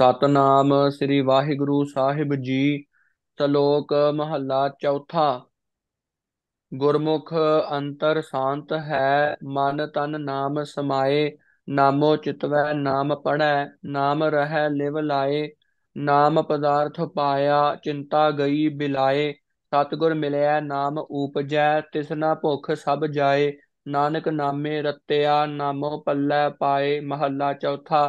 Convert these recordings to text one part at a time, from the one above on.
ਸਤਨਾਮ ਸ੍ਰੀ ਵਾਹਿਗੁਰੂ ਸਾਹਿਬ ਜੀ ਸ਼ਲੋਕ ਮਹੱਲਾ ਚੌਥਾ ਗੁਰਮੁਖ ਅੰਤਰ ਸ਼ਾਂਤ ਹੈ ਮਨ ਤਨ ਨਾਮ ਸਮਾਏ ਨਾਮੋ ਚਿਤਵੈ ਨਾਮ ਪੜੈ ਨਾਮ ਰਹੈ ਲਿਵ ਲਾਏ ਨਾਮ ਪਦਾਰਥ ਪਾਇਆ ਚਿੰਤਾ ਗਈ ਬਿਲਾਏ ਸਤਗੁਰ ਮਿਲਿਆ ਨਾਮ ਊਪਜੈ ਤਿਸਨਾ ਭੁਖ ਸਭ ਜਾਏ ਨਾਨਕ ਨਾਮੇ ਰਤਿਆ ਨਾਮੋ ਪੱਲੇ ਪਾਏ ਮਹੱਲਾ ਚੌਥਾ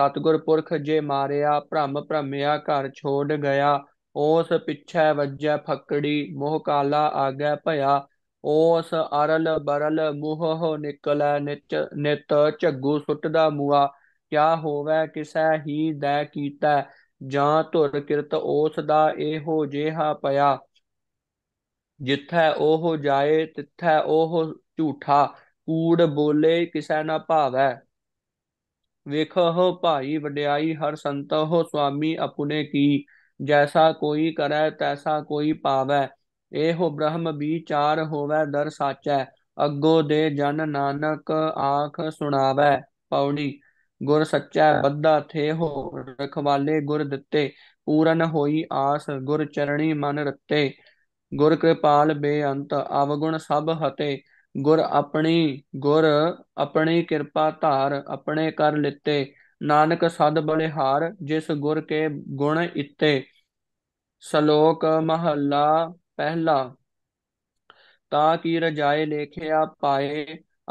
ਸਤਗੁਰ ਪੁਰਖ ਜੇ ਮਾਰਿਆ ਭ੍ਰਮ ਭ੍ਰਮਿਆ ਘਰ ਛੋੜ ਗਿਆ ਉਸ ਪਿੱਛੇ ਵੱਜੈ ਫੱਕੜੀ ਮੋਹ ਕਾਲਾ ਆਗੈ ਭਇਆ ਉਸ ਅਰਲ ਬਰਲ ਮੂਹ ਹੋ ਨਿਕਲੈ ਨਿਤ ਨਿਤ ਝੱਗੂ ਸੁੱਟਦਾ ਮੂਆ ਕਿਆ ਹੋਵੇ ਕਿਸੈ ਹੀ ਦੈ ਕੀਤਾ ਜਾਂ ਧੁਰ ਕਿਰਤ ਉਸ ਦਾ ਇਹੋ ਜਿਹਾ ਪਿਆ ਜਿੱਥੈ ਉਹ ਜਾਏ ਤਿੱਥੈ ਉਹ ਝੂਠਾ ਕੂੜ ਬੋਲੇ ਕਿਸੈ ਨਾ ਭਾਵੈ ਵੇਖੋ ਹੋ ਭਾਈ ਵਡਿਆਈ ਹਰ ਸੰਤੋ ਹੋ ਸੁਆਮੀ ਆਪਣੇ ਕੀ ਜੈਸਾ ਕੋਈ ਕਰੈ ਤੈਸਾ ਕੋਈ ਪਾਵੈ ਇਹੋ ਬ੍ਰਹਮ ਵਿਚਾਰ ਹੋਵੈ ਦਰ ਸਾਚੈ ਅੱਗੋ ਦੇ ਜਨ ਨਾਨਕ ਆਖ ਸੁਣਾਵੈ ਪੌੜੀ ਗੁਰ ਸੱਚਾ ਬੱਧਾ ਥੇ ਹੋ ਰਖਵਾਲੇ ਗੁਰ ਦਿੱਤੇ ਪੂਰਨ ਹੋਈ ਆਸ ਗੁਰ ਚਰਣੀ ਮਨ ਰਤੇ ਗੁਰ ਕਿਰਪਾਲ ਬੇਅੰਤ ਅਵਗੁਣ ਸਭ ਹਤੇ ਗੁਰ ਆਪਣੀ ਗੁਰ ਆਪਣੀ ਕਿਰਪਾ ਧਾਰ ਆਪਣੇ ਕਰ ਲਿੱਤੇ ਨਾਨਕ ਸਦ ਬਲਿਹਾਰ ਜਿਸ ਗੁਰ ਕੇ ਗੁਣ ਇਤੇ ਸ਼ਲੋਕ ਮਹੱਲਾ ਪਹਿਲਾ ਤਾ ਕੀ ਰਜਾਏ ਲੇਖਿਆ ਪਾਏ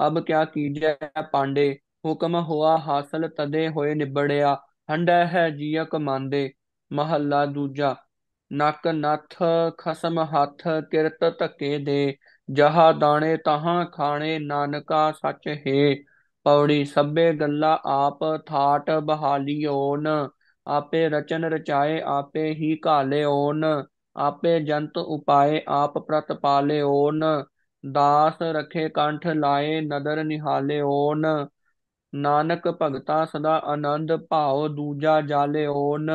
ਅਬ ਕਿਆ ਕੀਜੈ ਪਾਂਡੇ ਹੁਕਮ ਹੋਆ ਹਾਸਲ ਤਦੇ ਹੋਏ ਨਿਬੜਿਆ ਹੰਡਾ ਹੈ ਜੀਅ ਕਮਾਂਦੇ ਮਹੱਲਾ ਦੂਜਾ ਨਕ ਨਥ ਖਸਮ ਹੱਥ ਕਿਰਤ ਧੱਕੇ ਦੇ ਜਹਾ ਦਾਣੇ ਤਹਾਂ ਖਾਣੇ ਨਾਨਕਾ ਸੱਚ ਹੈ ਪੌੜੀ ਸਭੇ ਗੱਲਾਂ ਆਪ ਥਾਟ ਬਹਾਲੀਓਨ ਆਪੇ ਰਚਨ ਰਚਾਏ ਆਪੇ ਹੀ ਘਾਲਿਓਨ ਆਪੇ ਜੰਤ ਉਪਾਏ ਆਪ ਪ੍ਰਤ ਪਾਲਿਓਨ ਦਾਸ ਰਖੇ ਕੰਠ ਲਾਏ ਨਦਰ ਨਿਹਾਲਿਓਨ ਨਾਨਕ ਭਗਤਾ ਸਦਾ ਆਨੰਦ ਭਾਉ ਦੂਜਾ ਜਾਲਿਓਨ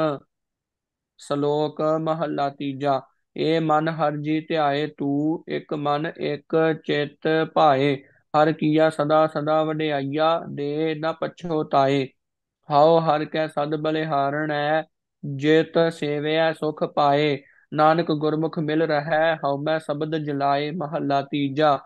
ਸ਼ਲੋਕ ਮਹਲਾ ਤੀਜਾ ਏ ਮਨ ਹਰਜੀ ਧਿਆਏ ਤੂੰ ਇੱਕ ਮਨ ਇੱਕ ਚਿੱਤ ਭਾਏ ਹਰ ਕੀਆ ਸਦਾ ਸਦਾ ਵਡਿਆਈਆ ਦੇ ਨਾ ਪਛੋਤਾਏ ਹਾਉ ਹਰ ਕੈ ਸਦ ਹਾਰਣ ਹੈ ਜਿਤ ਸੇਵਿਆ ਸੁਖ ਪਾਏ ਨਾਨਕ ਗੁਰਮੁਖ ਮਿਲ ਰਹਾ ਹਉ ਮੈਂ ਸ਼ਬਦ ਜਲਾਏ ਮਹੱਲਾ ਤੀਜਾ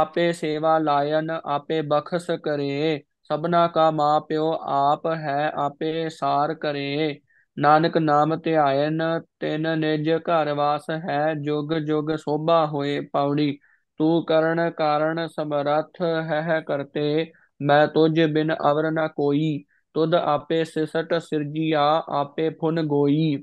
ਆਪੇ ਸੇਵਾ ਲਾਇਨ ਆਪੇ ਬਖਸ਼ ਕਰੇ ਸਭਨਾ ਕਾ ਮਾਂ ਪਿਓ ਆਪ ਹੈ ਆਪੇ ਸਾਰ ਕਰੇ ਨਾਨਕ ਨਾਮ ਧਿਆਇਨ ਤਿਨ ਨਿਜ ਘਰ ਵਾਸ ਹੈ ਜੁਗ ਜੁਗ ਸੋਭਾ ਹੋਏ ਪਾਉੜੀ ਤੂੰ ਕਰਨ ਕਾਰਨ ਸਮਰਥ ਹੈ ਹੈ ਕਰਤੇ ਮੈਂ ਤੁਝ ਬਿਨ ਅਵਰ ਨ ਕੋਈ ਤੁਧ ਆਪੇ ਸਿਸਟ ਸਿਰਜੀਆ ਆਪੇ ਫੁਨ ਗੋਈ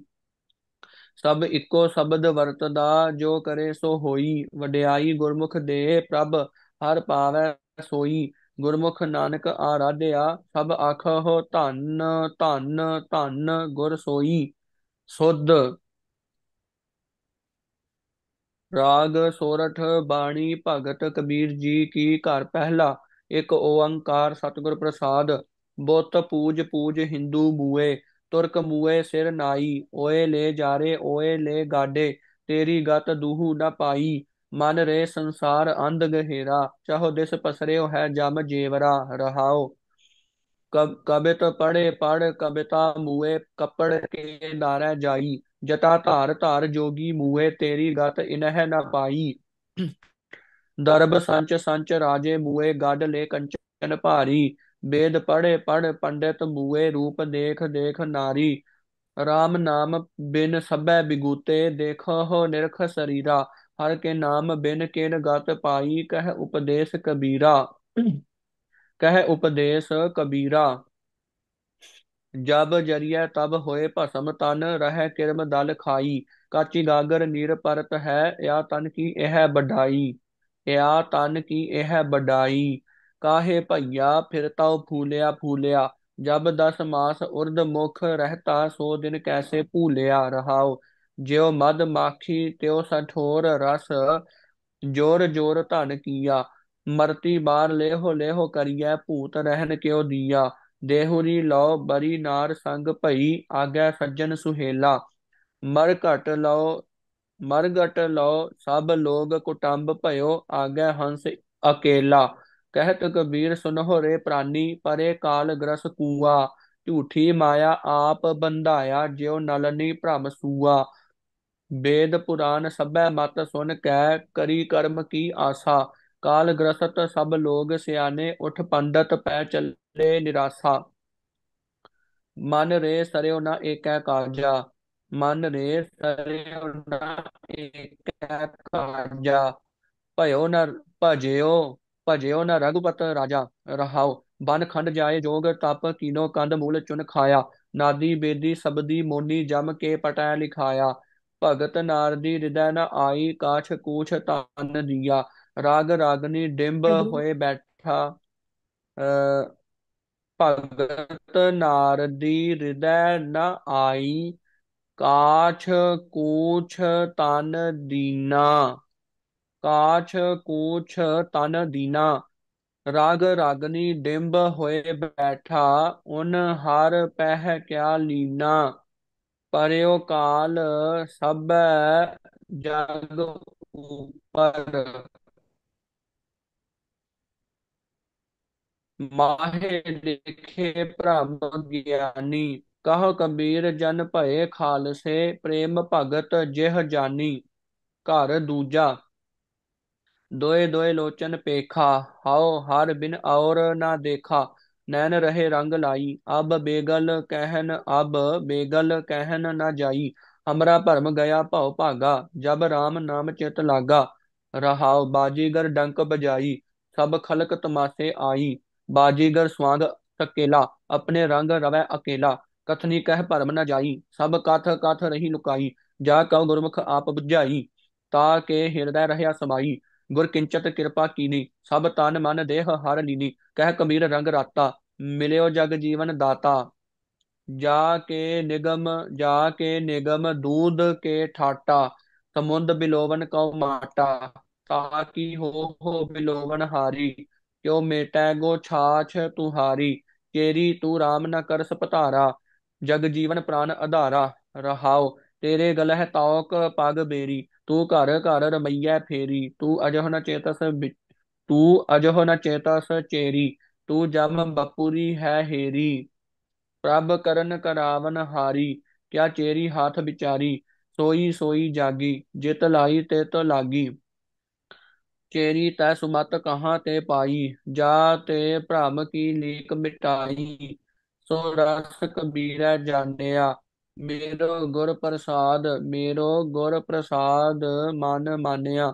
ਸਭ ਇੱਕੋ ਸ਼ਬਦ ਵਰਤਦਾ ਜੋ ਕਰੇ ਸੋ ਹੋਈ ਵਡਿਆਈ ਗੁਰਮੁਖ ਦੇ ਪ੍ਰਭ ਹਰ ਪਾਵੈ ਸੋਈ ਗੁਰਮੁਖ ਨਾਨਕ ਆਰਾਧਿਆ ਸਭ ਆਖੋ ਧੰਨ ਧੰਨ ਧੰਨ ਗੁਰ ਸੋਈ ਸੁਧ ਰਾਗ ਸੋਰਠ ਬਾਣੀ ਭਗਤ ਕਬੀਰ ਜੀ ਕੀ ਘਰ ਪਹਿਲਾ ਇੱਕ ਓੰਕਾਰ ਸਤਿਗੁਰ ਪ੍ਰਸਾਦ ਬੁੱਤ ਪੂਜ ਪੂਜ ਹਿੰਦੂ ਬੂਏ ਤੁਰਕ ਮੂਏ ਸਿਰ ਨਾਈ ਓਏ ਲੈ ਜਾਰੇ ਓਏ ਲੈ ਗਾਡੇ ਤੇਰੀ ਗਤ ਦੂਹੂ ਨਾ ਪਾਈ ਮਨ ਰੇ ਸੰਸਾਰ ਅੰਧ ਗਹਿਰਾ ਚਾਹੋ ਦਿਸ ਪਸਰਿਓ ਹੈ ਜਮ ਜੀਵਰਾ ਰਹਾਓ ਕਬੇ ਤੋ ਪੜੇ ਪੜ ਕਬਿਤਾ ਮੂਏ ਕੱਪੜ ਕੇ ਦਾਰੇ ਜਾਈ ਜਤਾ ਧਾਰ ਧਾਰ ਜੋਗੀ ਮੂਏ ਤੇਰੀ ਗਤ ਇਨਹਿ ਨਾ ਪਾਈ ਦਰਬ ਸੰਚ ਸੰਚ ਰਾਜੇ ਮੂਏ ਗੱਡ ਲੈ ਕੰਚਨ ਭਾਰੀ ਵੇਦ ਪੜੇ ਪੜ ਪੰਡਿਤ ਮੂਏ ਰੂਪ ਦੇਖ ਦੇਖ ਨਾਰੀ RAM ਨਾਮ ਬਿਨ ਸਭੈ ਬਿਗੂਤੇ ਦੇਖੋ ਨਿਰਖ ਸਰੀਰਾ ਹਰ ਕੇ ਨਾਮ ਬਿਨ ਕੇਨ ਗਤ ਪਾਈ ਕਹਿ ਉਪਦੇਸ਼ ਕਬੀਰਾ ਕਹਿ ਉਪਦੇਸ਼ ਕਬੀਰਾ ਜਬ ਜਰੀਆ ਤਬ ਹੋਏ ਭਸਮ ਤਨ ਰਹਿ ਕਿਰਮ ਦਲ ਖਾਈ ਕਾਚੀ ਗਾਗਰ ਨੀਰ ਪਰਤ ਹੈ ਇਆ ਤਨ ਕੀ ਇਹ ਬਡਾਈ ਇਆ ਤਨ ਕੀ ਇਹ ਬਡਾਈ ਕਾਹੇ ਭਈਆ ਫਿਰ ਤਉ ਫੂਲਿਆ ਫੂਲਿਆ ਜਬ ਦਸ ਮਾਸ ਉਰਦ ਮੁਖ ਰਹਤਾ ਸੋ ਦਿਨ ਕੈਸੇ ਭੂਲਿਆ ਰਹਾਓ ਜਿਉ ਮਦ ਮਾਖੀ ਤਿਉ ਸਠੋਰ ਰਸ ਜੋਰ ਜੋਰ ਧਨ ਕੀਆ ਮਰਤੀ ਬਾਰ ਲੇਹੋ ਲੇਹੋ ਕਰੀਐ ਭੂਤ ਰਹਿਨ ਕਿਉ ਦੀਆ ਦੇਹੁਰੀ ਲਓ ਬਰੀ ਨਾਰ ਸੰਗ ਭਈ ਆਗੈ ਸੱਜਣ ਸੁਹੇਲਾ ਮਰ ਘਟ ਲਓ ਮਰ ਘਟ ਲਓ ਸਭ ਲੋਗ ਕੁਟੰਬ ਭਇਓ ਆਗੈ ਹੰਸ ਅਕੇਲਾ ਕਹਿਤ ਕਬੀਰ ਸੁਨਹੁ ਰੇ ਪ੍ਰਾਨੀ ਪਰੇ ਕਾਲ ਗ੍ਰਸ ਕੂਆ ਝੂਠੀ ਮਾਇਆ ਆਪ ਬੰਧਾਇਆ ਜਿਉ ਨਲਨੀ ਭ੍ਰਮ ਸੂਆ ਵੇਦ ਪੁਰਾਨ ਸਭੈ ਮਤ ਸੁਨ ਕੈ ਕਰੀ ਕਰਮ ਕੀ ਆਸਾ ਕਾਲ ਗ੍ਰਸਤ ਸਭ ਲੋਗ ਸਿਆਨੇ ਉਠ ਪੰਡਤ ਪੈ ਚੱਲੇ ਨਿਰਾਸਾ ਮਨ ਰੇ ਸਰਿਓ ਨਾ ਏਕੈ ਕਾਜਾ ਮਨ ਰੇ ਸਰਿਓ ਨਾ ਏਕੈ ਕਾਜਾ ਭਇਓ ਨਾ ਭਜਿਓ ਭਜਿਓ ਨਾ ਰਗਪਤ ਰਾਜਾ ਰਹਾਓ ਬਨ ਖੰਡ ਜਾਏ ਜੋਗ ਤਪ ਕੀਨੋ ਕੰਦ ਮੂਲ ਚੁਨ ਖਾਇਆ ਨਾਦੀ ਬੇਦੀ ਸਬਦੀ ਮੋਨੀ ਜਮ ਕੇ ਪਟਾਇ ਲਿਖਾਇਆ ਭਗਤ ਨਾਰ ਦੀ ਹਿਰਦੈ ਨ ਆਈ ਕਾਛ ਕੂਛ ਤਨ ਦੀਆ ਰਾਗ ਰਾਗਨੀ ਡਿੰਬ ਹੋਏ ਬੈਠਾ ਭਗਤ ਨਾਰ ਦੀ ਹਿਰਦੈ ਨ ਆਈ ਕਾਛ ਕੂਛ ਤਨ ਦੀਨਾ ਕਾਛ ਕੂਛ ਤਨ ਦੀਨਾ ਰਾਗ ਰਾਗਨੀ ਡਿੰਬ ਹੋਏ ਬੈਠਾ ਉਨ ਹਰ ਪਹਿ ਕਿਆ ਲੀਨਾ ਪਰਿਓ ਕਾਲ ਸਭੈ ਜਗ ਉਪਰ ਮਾਹੇ ਦੇਖੇ ਭ੍ਰਮ ਗਿਆਨੀ ਕਹ ਕਬੀਰ ਜਨ ਭਏ ਖਾਲਸੇ ਪ੍ਰੇਮ ਭਗਤ ਜਿਹ ਜਾਨੀ ਘਰ ਦੂਜਾ ਦੋਏ ਦੋਏ ਲੋਚਨ ਪੇਖਾ ਹਉ ਹਰ ਬਿਨ ਔਰ ਨਾ ਦੇਖਾ ਨੈਣ ਰਹੇ ਰੰਗ ਲਾਈ ਅਬ ਬੇਗਲ ਕਹਿਨ ਅਬ ਬੇਗਲ ਕਹਿਨ ਨਾ ਜਾਈ ਹਮਰਾ ਭਰਮ ਗਿਆ ਭਉ ਭਾਗਾ ਜਬ RAM ਨਾਮ ਚਿਤ ਲਾਗਾ ਰਹਾਉ ਬਾਜੀਗਰ ਡੰਕ ਬਜਾਈ ਸਭ ਖਲਕ ਤਮਾਸੇ ਆਈ ਬਾਜੀਗਰ ਸਵਾਂਗ ਤਕੇਲਾ ਆਪਣੇ ਰੰਗ ਰਵੈ ਅਕੇਲਾ ਕਥਨੀ ਕਹਿ ਭਰਮ ਨਾ ਜਾਈ ਸਭ ਕਥ ਕਥ ਰਹੀ ਲੁਕਾਈ ਜਾ ਕਉ ਗੁਰਮੁਖ ਆਪ ਬੁਝਾਈ ਤਾਂ ਕੇ ਹਿਰਦੈ ਰਹਿਆ ਸਮਾਈ ਗੁਰ ਕਿੰਚਤ ਕਿਰਪਾ ਕੀਨੀ ਸਭ ਤਨ ਮਨ ਦੇਹ ਹਰ ਲੀਨੀ ਕਹਿ ਕਮੀਰ ਰੰਗ ਰਾਤਾ ਮਿਲਿਓ ਜਗ ਜੀਵਨ ਦਾਤਾ ਜਾ ਕੇ ਨਿਗਮ ਜਾ ਕੇ ਨਿਗਮ ਦੂਧ ਕੇ ਠਾਟਾ ਸਮੁੰਦ ਬਿਲੋਵਨ ਕਉ ਮਾਟਾ ਤਾ ਕੀ ਹੋ ਹੋ ਬਿਲੋਵਨ ਹਾਰੀ ਕਿਉ ਮੇਟੈ ਗੋ ਛਾਛ ਤੁਹਾਰੀ ਕੇਰੀ ਤੂੰ ਰਾਮ ਨ ਕਰਸ ਪਤਾਰਾ ਜਗ ਜੀਵਨ ਪ੍ਰਾਨ ਆਧਾਰਾ ਰਹਾਓ ਤੇਰੇ ਗਲਹਿ ਤੌਕ ਪਗ ਬੇਰੀ ਤੂੰ ਘਰ ਘਰ ਰਮਈਏ ਫੇਰੀ ਤੂੰ ਅਜਹ ਨ ਚੇਤਸ ਤੂੰ ਅਜਹ ਨ ਚੇਤਸ ਚੇਰੀ ਤੂੰ ਜਮ ਬਪੂਰੀ ਹੈ ਹੇਰੀ ਪ੍ਰਭ ਕਰਨ ਕਰਾਵਨ ਹਾਰੀ ਕਿਆ ਚੇਰੀ ਹੱਥ ਵਿਚਾਰੀ ਸੋਈ ਸੋਈ ਜਾਗੀ ਜਿਤ ਲਾਈ ਤੇ ਤੋ ਲਾਗੀ ਚੇਰੀ ਤੈ ਸੁਮਤ ਕਹਾਂ ਤੇ ਪਾਈ ਜਾ ਤੇ ਭ੍ਰਮ ਕੀ ਲੀਕ ਮਿਟਾਈ ਸੋ ਰਸ ਕਬੀਰਾ ਜਾਣਿਆ ਮੇਰੋ ਗੁਰ ਪ੍ਰਸਾਦ ਮੇਰੋ ਗੁਰ ਪ੍ਰਸਾਦ ਮਨ ਮਾਨਿਆ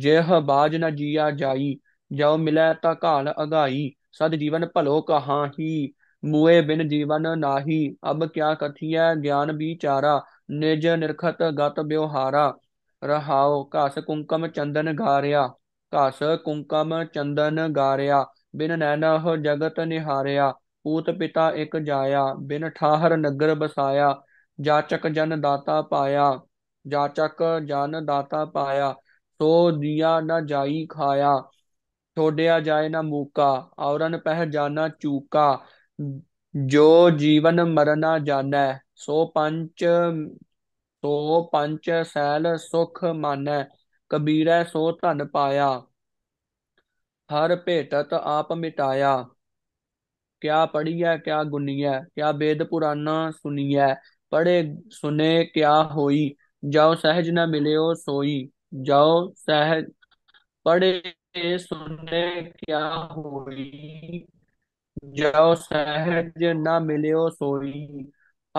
ਜਿਹ ਬਾਜ ਨ ਜੀਆ ਜਾਈ ਜਉ ਮਿਲੈ ਤਾ ਘਾਲ ਅਗਾਈ ਸਦ ਜੀਵਨ ਭਲੋ ਕਹਾਹੀ ਮੂਏ ਬਿਨ ਜੀਵਨ ਨਾਹੀ ਅਬ ਕਿਆ ਕਥੀਐ ਗਿਆਨ ਵਿਚਾਰਾ ਨਿਜ ਨਿਰਖਤ ਗਤ ਬਿਵਹਾਰਾ ਰਹਾਉ ਘਸ ਕੁੰਕਮ ਚੰਦਨ ਗਾਰਿਆ ਘਸ ਕੁੰਕਮ ਚੰਦਨ ਗਾਰਿਆ ਬਿਨ ਹੋ ਜਗਤ ਨਿਹਾਰਿਆ ਪੂਤ ਪਿਤਾ ਇਕ ਜਾਇਆ ਬਿਨ ਠਾਹਰ ਨਗਰ ਬਸਾਇਆ ਜਾਚਕ ਜਨ ਦਾਤਾ ਪਾਇਆ ਜਾਚਕ ਜਨ ਦਾਤਾ ਪਾਇਆ ਸੋ ਦੀਆ ਨਾ ਜਾਈ ਖਾਇਆ ਛੋੜਿਆ ਜਾਏ ਨਾ ਮੂਕਾ ਔਰਨ ਪਹਿ ਜਾਣਾ ਚੂਕਾ ਜੋ ਜੀਵਨ ਮਰਨਾ ਜਾਣੈ ਸੋ ਪੰਚ ਸੋ ਪੰਚ ਸੈਲ ਸੁਖ ਮਾਨੈ ਕਬੀਰੈ ਸੋ ਧਨ ਪਾਇਆ ਹਰ ਭੇਟਤ ਆਪ ਮਿਟਾਇਆ ਕਿਆ ਪੜੀਐ ਕਿਆ ਗੁਨੀਐ ਕਿਆ ਬੇਦ ਪੁਰਾਨਾ ਸੁਨੀਐ ਪੜੇ ਸੁਨੇ ਕਿਆ ਹੋਈ ਜਾਉ ਸਹਿਜ ਨ ਮਿਲਿਓ ਸੋਈ ਜਾਉ ਸਹਿਜ ਪੜੇ ਸੁਨੇ ਕਿਆ ਹੋਈ ਜਾਉ ਸਹਿਜ ਨ ਮਿਲਿਓ ਸੋਈ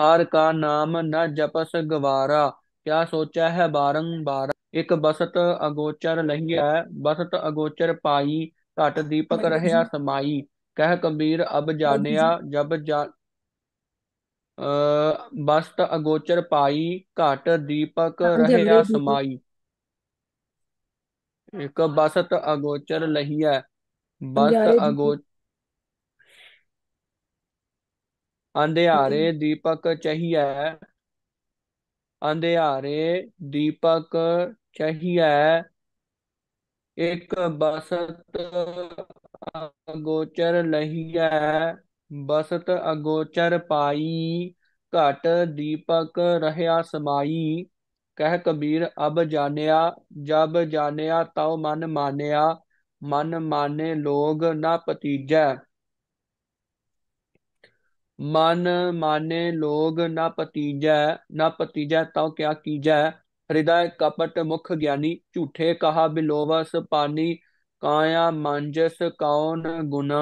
ਹਰ ਕਾ ਨਾਮ ਨ ਜਪਸ ਗਵਾਰਾ ਕਿਆ ਸੋਚੈ ਹੈ ਬਾਰੰਬਾਰ ਇਕ ਬਸਤ ਅਗੋਚਰ ਲਹੀਐ ਬਸਤ ਅਗੋਚਰ ਪਾਈ ਘਟ ਦੀਪਕ ਰਹਿਆ ਸਮਾਈ ਕਹਿ ਕਬੀਰ ਅਬ ਜਾਣਿਆ ਜਬ ਜਾ ਬਸਤ ਅਗੋਚਰ ਪਾਈ ਘਟ ਦੀਪਕ ਰਹਿਆ ਸਮਾਈ ਇੱਕ ਬਸਤ ਅਗੋਚਰ ਲਹੀਐ ਬਸਤ ਅਗੋ ਅੰਧਿਆਰੇ ਦੀਪਕ ਚਹੀਐ ਅੰਧਿਆਰੇ ਦੀਪਕ ਚਹੀਐ ਇੱਕ ਬਸਤ ਅਗੋਚਰ ਲਹੀਐ ਬਸਤ ਅਗੋਚਰ ਪਾਈ ਘਟ ਦੀਪਕ ਰਹਿਆ ਸਮਾਈ ਕਹਿ ਕਬੀਰ ਅਬ ਜਾਣਿਆ ਜਬ ਜਾਣਿਆ ਤਉ ਮਨ ਮਾਨਿਆ ਮਨ ਮਾਨੇ ਲੋਗ ਨਾ ਪਤੀਜੈ ਮਨ ਮਾਨੇ ਲੋਗ ਨਾ ਪਤੀਜੈ ਨਾ ਪਤੀਜੈ ਤਉ ਕਿਆ ਕੀਜੈ ਹਿਰਦੈ ਕਪਟ ਮੁਖ ਗਿਆਨੀ ਝੂਠੇ ਕਹਾ ਬਿਲੋਵਸ ਪਾਨੀ ਕਾਇਆ ਮੰਜਸ ਕੌਣ ਗੁਨਾ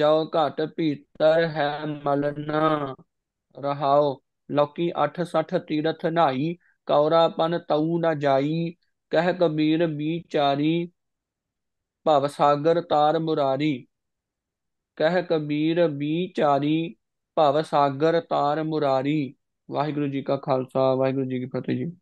ਜੋ ਘਟ ਭੀਤਰ ਹੈ ਮਲਨਾ ਰਹਾਓ ਲੋਕੀ 86 ਤੀਰਥ ਨਾਈ ਪਨ ਤਉ ਨ ਜਾਈ ਕਹਿ ਕਬੀਰ ਵਿਚਾਰੀ ਭਵ ਸਾਗਰ ਤਾਰ ਮੁਰਾਰੀ ਕਹਿ ਕਬੀਰ ਵਿਚਾਰੀ ਭਵ ਸਾਗਰ ਤਾਰ ਮੁਰਾਰੀ ਵਾਹਿਗੁਰੂ ਜੀ ਕਾ ਖਾਲਸਾ ਵਾਹਿਗੁਰੂ ਜੀ ਕੀ ਫਤਿਹ ਜੀ